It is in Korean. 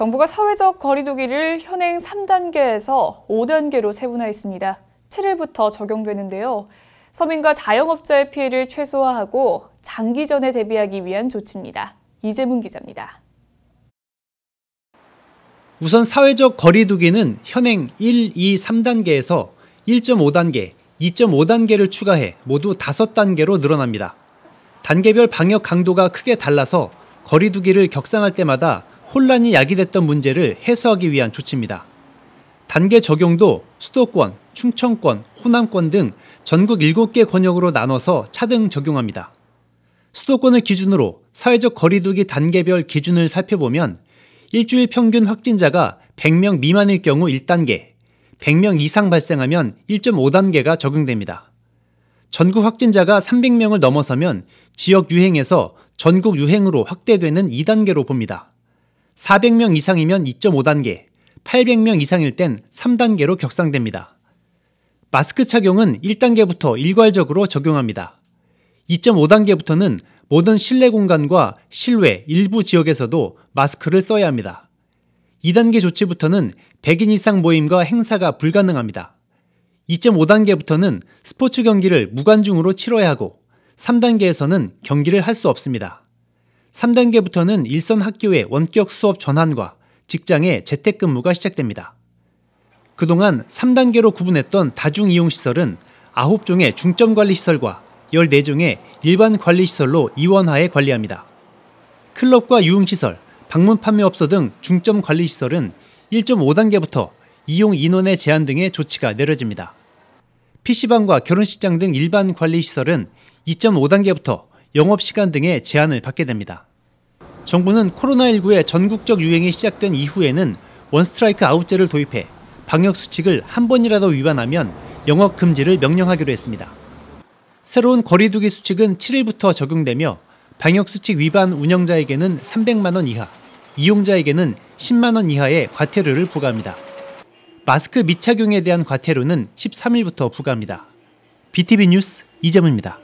정부가 사회적 거리두기를 현행 3단계에서 5단계로 세분화했습니다. 7일부터 적용되는데요. 서민과 자영업자의 피해를 최소화하고 장기전에 대비하기 위한 조치입니다. 이재문 기자입니다. 우선 사회적 거리두기는 현행 1, 2, 3단계에서 1.5단계, 2.5단계를 추가해 모두 5단계로 늘어납니다. 단계별 방역 강도가 크게 달라서 거리두기를 격상할 때마다 혼란이 야기됐던 문제를 해소하기 위한 조치입니다. 단계 적용도 수도권, 충청권, 호남권 등 전국 7개 권역으로 나눠서 차등 적용합니다. 수도권을 기준으로 사회적 거리두기 단계별 기준을 살펴보면 일주일 평균 확진자가 100명 미만일 경우 1단계, 100명 이상 발생하면 1.5단계가 적용됩니다. 전국 확진자가 300명을 넘어서면 지역 유행에서 전국 유행으로 확대되는 2단계로 봅니다. 400명 이상이면 2.5단계, 800명 이상일 땐 3단계로 격상됩니다. 마스크 착용은 1단계부터 일괄적으로 적용합니다. 2.5단계부터는 모든 실내 공간과 실외 일부 지역에서도 마스크를 써야 합니다. 2단계 조치부터는 100인 이상 모임과 행사가 불가능합니다. 2.5단계부터는 스포츠 경기를 무관중으로 치러야 하고 3단계에서는 경기를 할 수 없습니다. 3단계부터는 일선 학교의 원격 수업 전환과 직장의 재택근무가 시작됩니다. 그동안 3단계로 구분했던 다중이용시설은 9종의 중점관리시설과 14종의 일반관리시설로 이원화해 관리합니다. 클럽과 유흥시설, 방문판매업소 등 중점관리시설은 1.5단계부터 이용 인원의 제한 등의 조치가 내려집니다. PC방과 결혼식장 등 일반 관리시설은 2.5단계부터 영업시간 등의 제한을 받게 됩니다. 정부는 코로나19의 전국적 유행이 시작된 이후에는 원스트라이크 아웃제를 도입해 방역수칙을 한 번이라도 위반하면 영업금지를 명령하기로 했습니다. 새로운 거리두기 수칙은 7일부터 적용되며 방역수칙 위반 운영자에게는 300만 원 이하, 이용자에게는 10만 원 이하의 과태료를 부과합니다. 마스크 미착용에 대한 과태료는 13일부터 부과합니다. BTV 뉴스 이재문입니다.